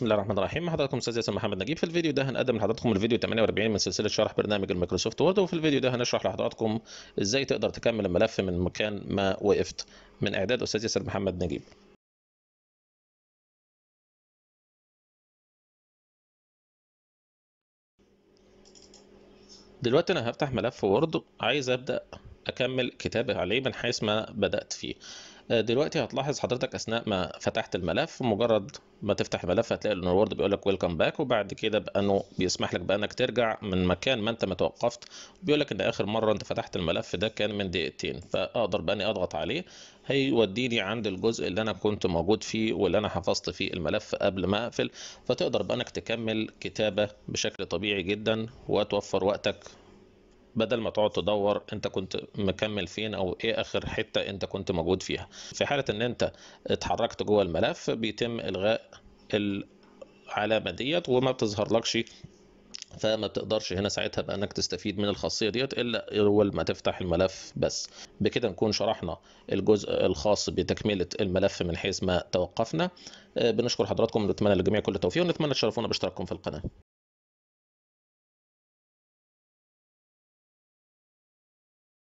بسم الله الرحمن الرحيم حضراتكم استاذ ياسر محمد نجيب في الفيديو ده هنقدم لحضراتكم الفيديو 48 من سلسله شرح برنامج المايكروسوفت وورد وفي الفيديو ده هنشرح لحضراتكم ازاي تقدر تكمل الملف من مكان ما وقفت من اعداد استاذ ياسر محمد نجيب دلوقتي انا هفتح ملف وورد عايز ابدا اكمل كتابه عليه من حيث ما بدات فيه دلوقتي هتلاحظ حضرتك اثناء ما فتحت الملف مجرد ما تفتح الملف هتلاقي ان الوورد بيقول لك ويلكم باك وبعد كده بانه بيسمح لك بانك ترجع من مكان ما انت ما توقفت بيقول لك ان اخر مره انت فتحت الملف ده كان من دقيقتين فاقدر باني اضغط عليه هيوديني عند الجزء اللي انا كنت موجود فيه واللي انا حفظت فيه الملف قبل ما اقفل فتقدر بانك تكمل كتابه بشكل طبيعي جدا وتوفر وقتك بدل ما تقعد تدور انت كنت مكمل فين او ايه اخر حته انت كنت موجود فيها في حاله ان انت اتحركت جوه الملف بيتم الغاء العلامه ديت وما بتظهرلكش فما بتقدرش هنا ساعتها بقى انك تستفيد من الخاصيه ديت الا اول ما تفتح الملف بس بكده نكون شرحنا الجزء الخاص بتكمله الملف من حيث ما توقفنا آه، بنشكر حضراتكم ونتمنى للجميع كل التوفيق ونتمنى تشرفونا باشتراككم في القناه